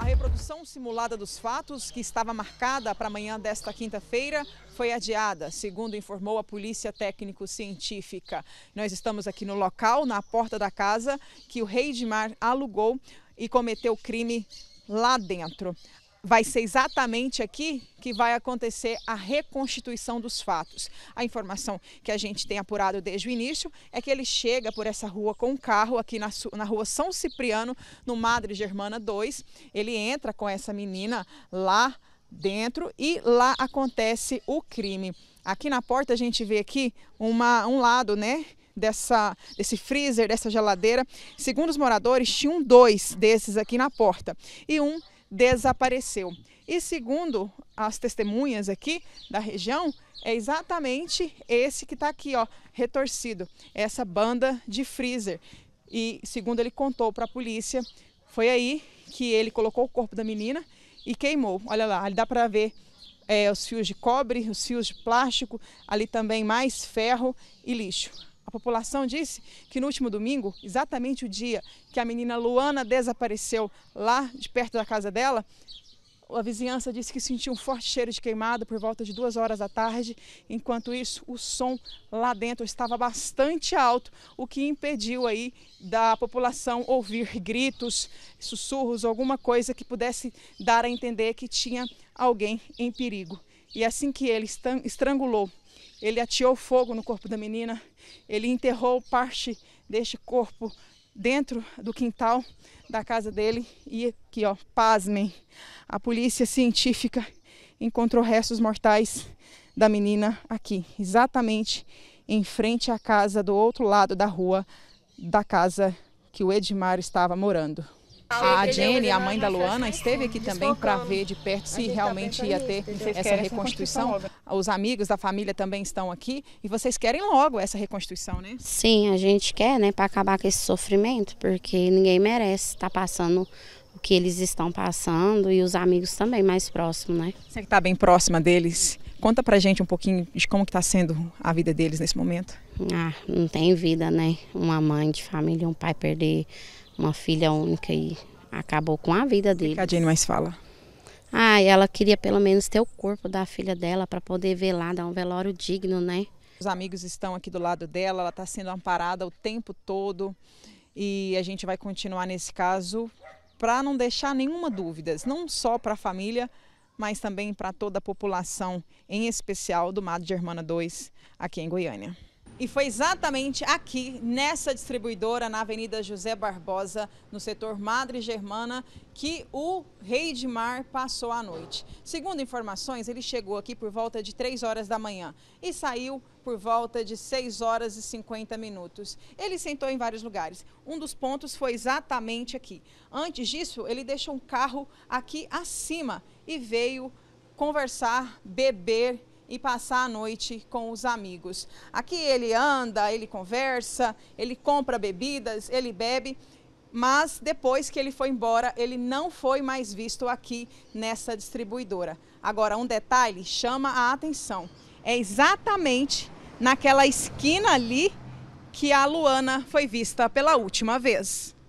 A reprodução simulada dos fatos, que estava marcada para amanhã desta quinta-feira, foi adiada, segundo informou a Polícia Técnico-Científica. Nós estamos aqui no local, na porta da casa, que o rei de mar alugou e cometeu o crime lá dentro vai ser exatamente aqui que vai acontecer a reconstituição dos fatos. A informação que a gente tem apurado desde o início é que ele chega por essa rua com um carro aqui na, na rua São Cipriano, no Madre Germana 2. Ele entra com essa menina lá dentro e lá acontece o crime. Aqui na porta a gente vê aqui uma, um lado, né? dessa, desse freezer, dessa geladeira. Segundo os moradores, tinham dois desses aqui na porta. E um desapareceu. E segundo as testemunhas aqui da região, é exatamente esse que está aqui, ó, retorcido, essa banda de freezer. E segundo ele contou para a polícia, foi aí que ele colocou o corpo da menina e queimou. Olha lá, ali dá para ver é, os fios de cobre, os fios de plástico, ali também mais ferro e lixo. A população disse que no último domingo, exatamente o dia que a menina Luana desapareceu lá de perto da casa dela, a vizinhança disse que sentiu um forte cheiro de queimado por volta de duas horas da tarde. Enquanto isso, o som lá dentro estava bastante alto, o que impediu aí da população ouvir gritos, sussurros, alguma coisa que pudesse dar a entender que tinha alguém em perigo. E assim que ele estrangulou ele atiou fogo no corpo da menina, ele enterrou parte deste corpo dentro do quintal da casa dele e aqui, ó, pasmem, a polícia científica encontrou restos mortais da menina aqui, exatamente em frente à casa do outro lado da rua da casa que o Edmar estava morando. A Jenny, a é mãe da Luana, esteve aqui também para ver de perto se tá realmente ia ter essa reconstituição. Os amigos da família também estão aqui e vocês querem logo essa reconstituição, né? Sim, a gente quer, né, para acabar com esse sofrimento, porque ninguém merece estar tá passando o que eles estão passando e os amigos também mais próximos, né? Você que está bem próxima deles, conta para gente um pouquinho de como que está sendo a vida deles nesse momento. Ah, não tem vida, né? Uma mãe de família, um pai perder uma filha única e acabou com a vida dele. Que a Jane mais fala. Ah, ela queria pelo menos ter o corpo da filha dela para poder ver lá, dar um velório digno, né? Os amigos estão aqui do lado dela, ela está sendo amparada o tempo todo e a gente vai continuar nesse caso para não deixar nenhuma dúvida, não só para a família, mas também para toda a população, em especial do Mado Germana 2, aqui em Goiânia. E foi exatamente aqui, nessa distribuidora, na Avenida José Barbosa, no setor Madre Germana, que o rei de mar passou a noite. Segundo informações, ele chegou aqui por volta de 3 horas da manhã e saiu por volta de 6 horas e 50 minutos. Ele sentou em vários lugares. Um dos pontos foi exatamente aqui. Antes disso, ele deixou um carro aqui acima e veio conversar, beber e passar a noite com os amigos. Aqui ele anda, ele conversa, ele compra bebidas, ele bebe, mas depois que ele foi embora, ele não foi mais visto aqui nessa distribuidora. Agora, um detalhe chama a atenção: é exatamente naquela esquina ali que a Luana foi vista pela última vez.